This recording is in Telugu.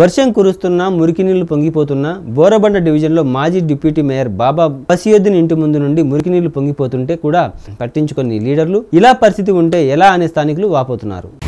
వర్షం కురుస్తున్నా మురికి నీళ్లు పొంగిపోతున్నా బోరబండ డివిజన్లో మాజీ డిప్యూటీ మేయర్ బాబా బసియోద్దీన్ ఇంటి ముందు నుండి మురికి నీళ్లు పొంగిపోతుంటే కూడా పట్టించుకొని లీడర్లు ఇలా పరిస్థితి ఉంటే ఎలా అనే స్థానికులు వాపోతున్నారు